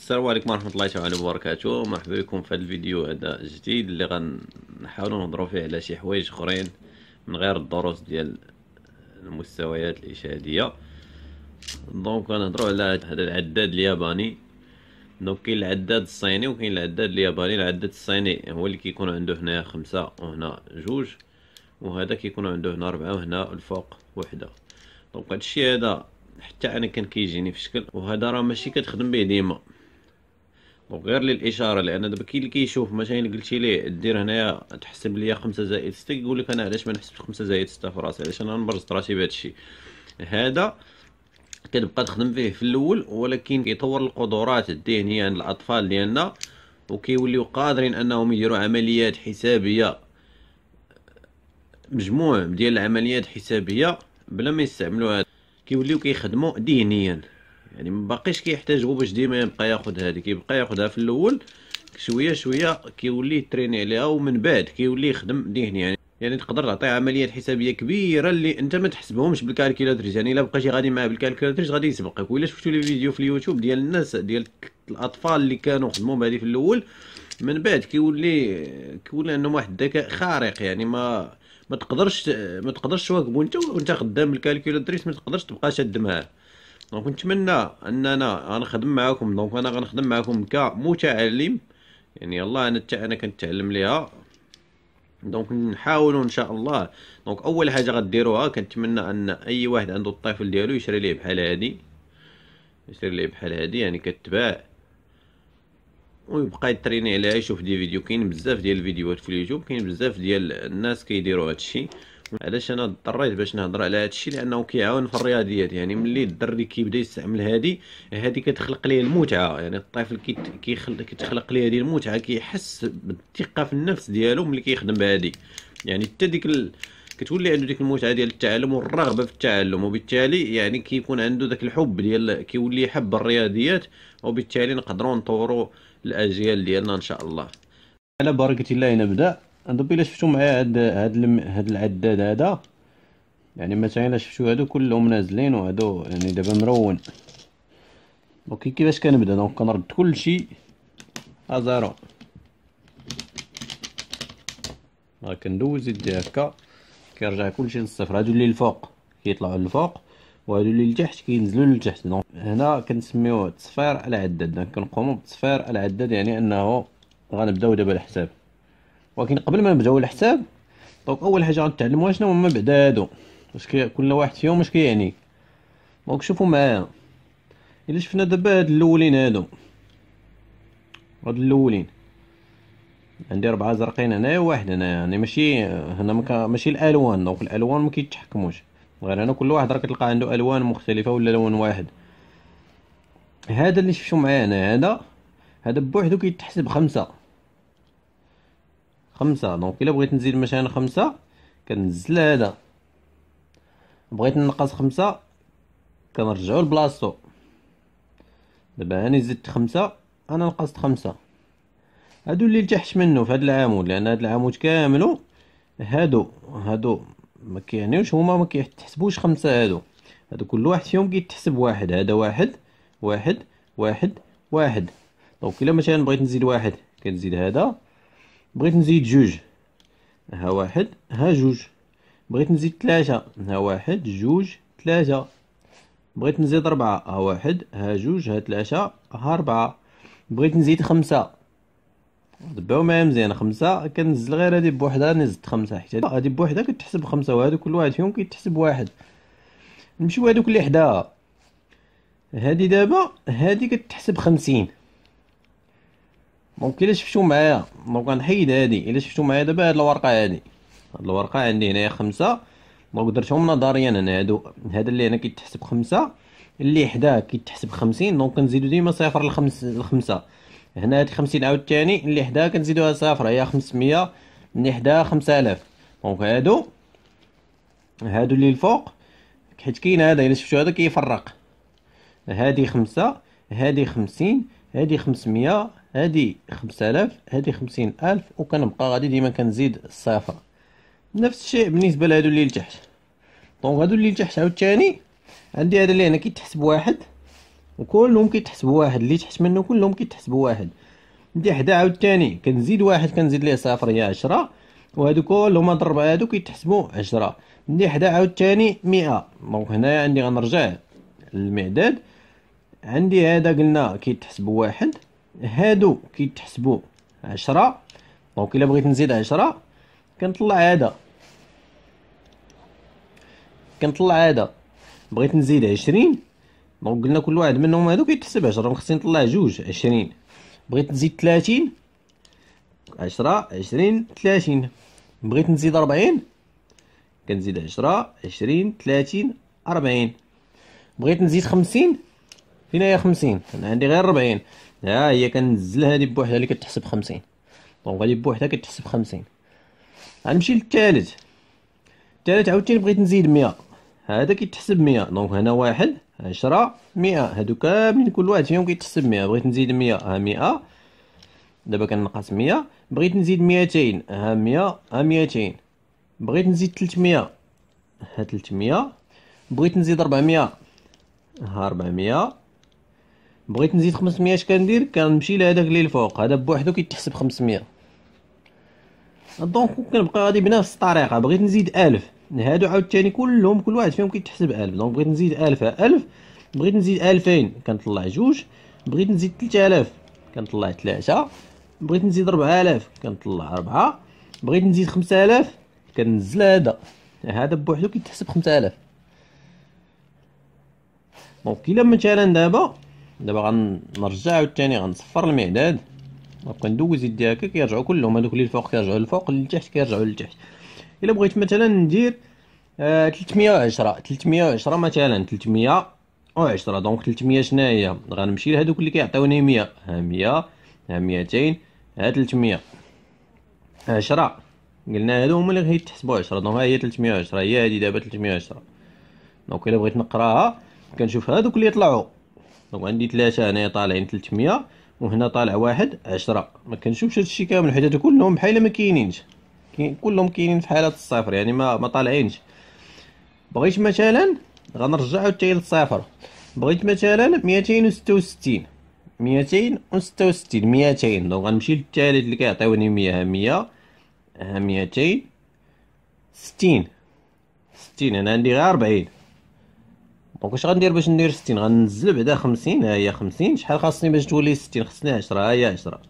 السلام عليكم ورحمه الله تعالى وبركاته مرحبا بكم في الفيديو هذا جديد اللي غنحاولوا نهضروا فيه على شي حوايج اخرين من غير الدروس ديال المستويات الاشهاديه دونك غنهضروا على هذا العداد الياباني دونك كاين العداد الصيني وكاين العداد الياباني العداد الصيني هو اللي كيكون عنده هنا خمسة وهنا جوج وهذا كيكون عنده هنا ربعة وهنا الفوق وحدة دونك هادشي هذا حتى انا كان كيجيني في شكل وهذا راه ماشي كتخدم به ديما دونك غير للاشاره لان دابا كاين اللي كيشوف مثلا قلتي ليه دير هنايا تحسب ليا 5 زائد 6 يقول لك انا علاش ما نحسبش 5 زائد 6 في راسي علاش انا نبرز راسي بهذا الشيء هذا كتبقى تخدم فيه في الاول ولكن كيطور القدرات الذهنيه عند الاطفال ديالنا وكيوليو قادرين انهم يديروا عمليات حسابيه مجموع ديال العمليات الحسابيه بلا ما يستعملوا هذا كيوليو كيخدموا ذهنيا يعني ما باقيش كيحتاج هو باش ديما يبقى ياخذ هذه كيبقى ياخذها في الاول شويه شويه كيولي تريني عليها ومن بعد كيولي يخدم ذهني يعني يعني تقدر تعطي عمليات حسابيه كبيره اللي انت ما تحسبهمش بالكالكيلاتريس يعني الا بقيتي غادي معاه بالكالكيلاتريس غادي يسبقك ولا شفتوا لي فيديو في اليوتيوب ديال الناس ديال الاطفال اللي كانوا خدموا بهذه في الاول من بعد كيولي كيولي عندهم واحد الذكاء خارق يعني ما ما تقدرش ما تقدرش تواكبو انت وانت خدام بالكالكيلاتريس ما تقدرش تبقى شاد معاه دونك نتمنى اننا غنخدم معاكم دونك انا غنخدم معاكم كمتعلم يعني يلا انا حتى انا كنتعلم ليها دونك نحاولوا ان شاء الله دونك اول حاجه غديروها كنتمنى ان اي واحد عنده الطفل ديالو يشري ليه بحال هادي يشري ليه بحال هادي يعني كتباع ويبقى يتريني عليها يشوف دي فيديو كاين بزاف ديال الفيديوهات في اليوتيوب كاين بزاف ديال الناس كيديروا هادشي علاش انا اضطريت باش نهضر على هذا الشيء لانه كيعاون في الرياضيات يعني ملي الدري كيبدا يستعمل هذه هذه كتخلق ليه المتعه يعني الطفل كتخلق ليه هذه المتعه كيحس بالثقه في النفس ديالو ملي كيخدم بهذه يعني حتى ديك ال... كتولي عنده ديك المتعه ديال التعلم والرغبه في التعلم وبالتالي يعني كيكون عنده ذاك الحب ديال كيولي يحب الرياضيات وبالتالي نقدروا نطوروا الاجيال ديالنا ان شاء الله على بركه الله نبدا دوبي الا شفتو معايا هاد هاد هاد العداد هذا يعني مثلا الا شفتو هادو كلهم نازلين وهادو يعني دابا مرون دونك كيفاش كنبدا دونك كنرد كلشي ا زيرو ها كندوز يدي هكا كيرجع كلشي للصفر هادو اللي الفوق كيطلعوا للفوق وهادو اللي لتحت كينزلوا لتحت دونك هنا كنسميوه تصفير العداد دونك كنقوموا بتصفير العداد يعني انه غنبداو دابا الحساب ولكن قبل ما نبداو الحساب دونك اول حاجه غنتعلموا شنو هما بعدا هادو واش كل واحد فيهم واش كيعني دونك شوفوا معايا الا شفنا دابا هاد الاولين هادو هاد الاولين عندي ربعه زرقين هنايا وواحد هنايا يعني ماشي هنا مكا ماشي الالوان دونك الالوان ما كيتحكموش غير هنا كل واحد راه كتلقى عنده الوان مختلفه ولا لون واحد هذا اللي شفتو معايا هنا هذا هذا بوحدو كيتحسب خمسة خمسة دونك الا بغيت نزيد مثلا خمسة كنزل هذا بغيت نقص خمسة كنرجعو لبلاصتو دابا هاني زدت خمسة انا نقصت خمسة هادو اللي لتحت منه في هاد العمود لان هاد العمود كاملو هادو هادو مكيعنيوش هما مكيتحسبوش خمسة هادو هادو كل واحد فيهم كيتحسب واحد هذا واحد واحد واحد واحد دونك الا مثلا بغيت نزيد واحد كنزيد هذا بغيت نزيد جوج ها واحد ها جوج بغيت نزيد ثلاثة ها واحد جوج ثلاثة بغيت نزيد ربعة ها واحد ها جوج ها ثلاثة ها ربعة بغيت نزيد خمسة دباو معايا مزيان خمسة كنزل غير هادي بوحدها نزدت خمسة حيت هادي بوحدها كتحسب خمسة وهادو كل واحد فيهم كيتحسب واحد نمشيو هادوك اللي حداها هادي دابا هادي كتحسب خمسين دونك الا شفتو معايا دونك غنحيد هادي الا شفتو معايا دابا هاد الورقه هادي هاد الورقه عندي هنايا خمسة دونك درتهم نظريا هنا هادو هذا اللي هنا كيتحسب خمسة اللي حداه كيتحسب خمسين دونك كنزيدو ديما صفر لخمس لخمسة هنا هاد خمسين عاود تاني اللي حداها كنزيدوها صفر هي خمسمية اللي حداها خمسة آلاف دونك هادو هادو اللي الفوق حيت كاين هذا الا شفتو هذا كيفرق هادي خمسة هادي خمسين هادي 500 هادي 5000 هادي 50000 وكنبقى غادي ديما كنزيد الصفر نفس الشيء بالنسبه لهادو اللي لتحت دونك هادو اللي لتحت عاوتاني عندي هذا اللي هنا كيتحسب واحد وكلهم كيتحسبو واحد اللي تحت منه كلهم كيتحسبو واحد عندي حدا عاوتاني كنزيد واحد كنزيد ليه صفر هي 10 وهادو كلهم ضرب هادو كيتحسبوا 10 عندي حدا عاوتاني 100 دونك هنايا عندي غنرجع للمعداد عندي هذا قلنا كيتحسبوا واحد هادو كيتحسبوا عشرة دونك الا بغيت نزيد عشرة كنطلع هذا كنطلع هذا بغيت نزيد عشرين دونك قلنا كل واحد منهم هادو كيتحسب عشرة خصني نطلع جوج عشرين بغيت نزيد تلاتين عشرة عشرين تلاتين بغيت نزيد ربعين كنزيد عشرة عشرين تلاتين ربعين بغيت نزيد خمسين هنايا خمسين انا عندي غير ربعين ها هي كنزل هادي بوحدها اللي كتحسب خمسين دونك هادي بوحدها كتحسب خمسين غنمشي للثالث الثالث عاوتاني بغيت نزيد مية هذا كيتحسب مية دونك هنا واحد عشرة مية هادو كاملين كل واحد فيهم كيتحسب مية بغيت نزيد مية ها مية دابا كنقص مية بغيت نزيد ميتين ها مية ها ميتين بغيت نزيد تلتمية ها تلتمية بغيت نزيد ربعمية ها ربعمية بغيت نزيد 500 اش كندير كنمشي لهداك اللي الفوق هذا بوحدو كيتحسب 500 دونك كنبقى غادي بنفس الطريقه بغيت نزيد 1000 هادو عاوتاني كلهم كل واحد فيهم كيتحسب 1000 دونك بغيت نزيد 1000 1000 بغيت نزيد 2000 كنطلع جوج بغيت نزيد 3000 كنطلع 3 بغيت نزيد 4000 كنطلع 4 بغيت نزيد 5000 كنزل هذا هذا بوحدو كيتحسب 5000 دونك الا مثلا دابا دابا غنرجع عاوتاني غنصفر المعداد غنبقى ندوز يدي هكا كيرجعوا كلهم هذوك اللي الفوق كيرجعوا للفوق اللي لتحت كيرجعوا للتحت الا بغيت مثلا ندير آه 310 310 مثلا 310 دونك 300 شناهي غنمشي لهذوك اللي كيعطيوني 100 ها 100 ها 200 ها 300 10 قلنا هادو هما اللي غيتحسبوا 10 دونك ها هي 310 هي هادي دابا 310 دونك الا بغيت نقراها كنشوف هادوك اللي طلعوا دونك عندي ثلاثة هنايا طالعين 300 وهنا طالع واحد 10 ما كنشوفش هادشي كامل حيت هادو كلهم بحال ما كاينينش كلهم كاينين في حالة الصفر يعني ما ما طالعينش بغيت مثلا غنرجع حتى للصفر بغيت مثلا 266 266 200 دونك غنمشي للثالث اللي كيعطيوني 100 100 ها 200 60 60 انا عندي غير 40 دونك واش غندير باش ندير 60 غنزل بعدا 50 ها هي 50 شحال خاصني باش تولي 60 خصني 10 ها هي 10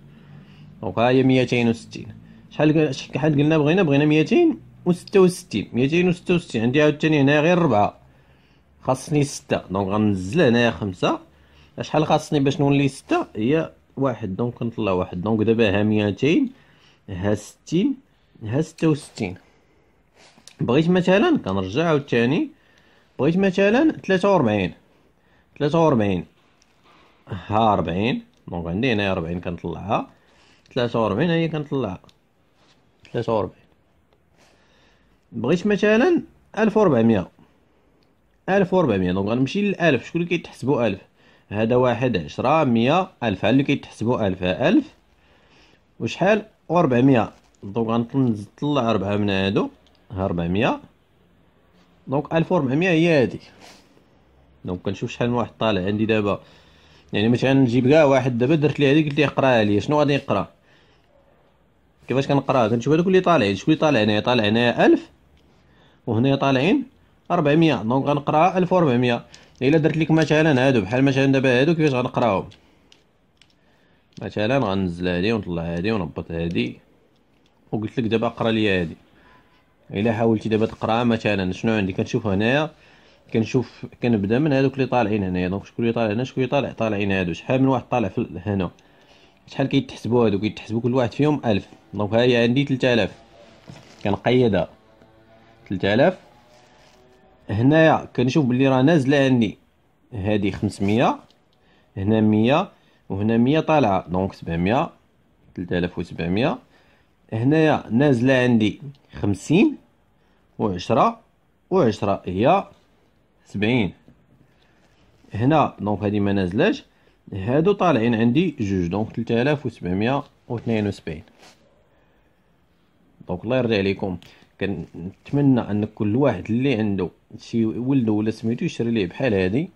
دونك ها هي 260 شحال شحال قلنا بغينا بغينا 266 266 عندي عاوتاني هنا غير 4 خاصني 6 دونك غنزل هنايا 5 شحال خاصني باش نولي 6 هي واحد دونك نطلع واحد دونك دابا ها 200 ها 60 ها 66 بغيت مثلا كنرجع عاوتاني بغيت مثلا تلاتة وربعين تلاتة وربعين ها ربعين دونك عندي هنايا ربعين كنطلعها تلاتة وربعين هي كنطلعها تلاتة وربعين بغيت مثلا ألف وربعمية ألف وربعمية دونك غنمشي للألف شكون اللي كيتحسبو ألف هذا واحد عشرة مية ألف ها اللي كيتحسبو ألف ها ألف وشحال وربعمية دونك غنطلع ربعة من هادو ها ربعمية دونك 1400 هي هادي دونك كنشوف شحال من واحد طالع عندي دابا يعني مثلا نجيب كاع واحد دابا درت ليه هذيك قلت ليه قراها ليا شنو غادي نقرا كيفاش كنقراها كنشوف هذوك اللي طالعين شكون اللي طالع هنايا طالع هنايا 1000 وهنايا طالعين 400 دونك غنقراها 1400 الا درت لك مثلا هادو بحال مثلا دابا هادو كيفاش غنقراهم مثلا غنزل هادي ونطلع هادي ونهبط هادي وقلت لك دابا قرا لي هادي الا حاولتي دابا تقرا مثلا شنو عندي كنشوف هنايا كنشوف كنبدا من هادوك اللي طالعين هنايا دونك شكون اللي طالع هنا شكون اللي طالع طالعين هادو شحال من واحد طالع في هنا شحال كيتحسبوا هادو كيتحسبوا كل واحد فيهم 1000 دونك ها هي عندي 3000 كنقيدها 3000 هنايا كنشوف بلي راه نازله عندي هادي 500 هنا 100 وهنا 100 طالعه دونك 700 3700 هنايا نازله عندي خمسين وعشرة وعشرة هي سبعين هنا دونك هادي ما نازلاش هادو طالعين عندي جوج دونك تلتة آلاف وسبعمية وثنين وسبعين دونك الله يرضي عليكم كنتمنى ان كل واحد اللي عنده شي ولد ولا سميتو يشري ليه بحال هادي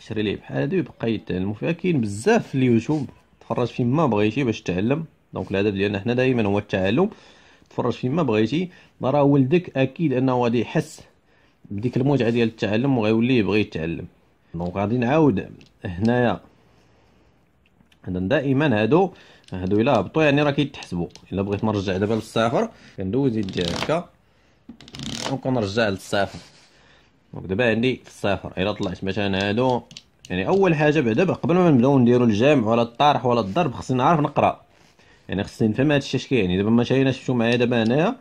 يشري ليه بحال هادي ويبقى يتعلمو فيها كاين بزاف في اليوتيوب تفرج فيما بغيتي باش تعلم دونك الهدف ديالنا حنا دائما هو التعلم تفرج فيما بغيتي راه ولدك اكيد انه غادي يحس بديك المتعه ديال التعلم وغيولي يبغي يتعلم دونك غادي نعاود هنايا دائما هادو هادو الا هبطوا يعني راه كيتحسبوا الا بغيت نرجع دابا للصفر كندوز يدي هكا وكنرجع للصفر دونك دابا عندي في الصفر الا طلعت مثلا هادو يعني اول حاجه بعدا قبل ما نبداو نديرو الجمع ولا الطرح ولا الضرب خصني نعرف نقرا يعني خصني نفهم هاد كاين يعني دابا ما شاينا شفتو معايا دابا هنايا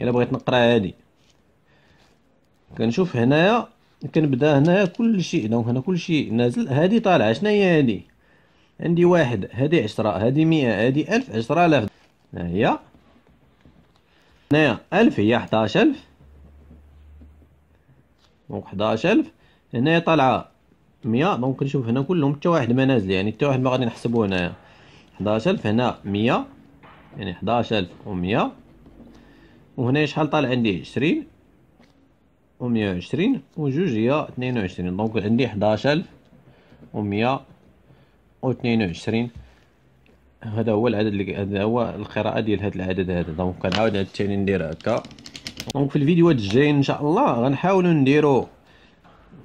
الا بغيت نقرا هادي كنشوف هنايا كنبدا هنايا كلشي دونك هنا كلشي نازل هادي طالعه شنو هي هادي عندي واحد هادي عشرة هادي مئة هادي ألف عشرة آلاف ها هي هنايا ألف هي حداش ألف دونك حداش ألف هنايا طالعة مية دونك كنشوف هنا كلهم تا واحد ما نازل يعني تا واحد ما غادي نحسبو هنايا 11000 هنا 100 يعني 11100 وهنا شحال طالع عندي 20 و120 وجوج هي 22 دونك عندي 11100 و22 هذا هو العدد اللي هذا هو القراءه ديال هذا العدد هذا دونك كنعاود عاد ثاني ندير هكا دونك في الفيديوهات الجايين ان شاء الله غنحاولوا نديروا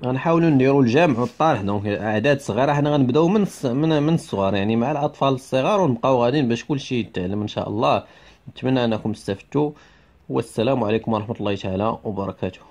غنحاولوا نديروا الجامع والطرح دونك اعداد صغيره حنا غنبداو من من من الصغار يعني مع الاطفال الصغار ونبقاو غاديين باش كلشي يتعلم ان شاء الله نتمنى انكم استفدتوا والسلام عليكم ورحمه الله تعالى وبركاته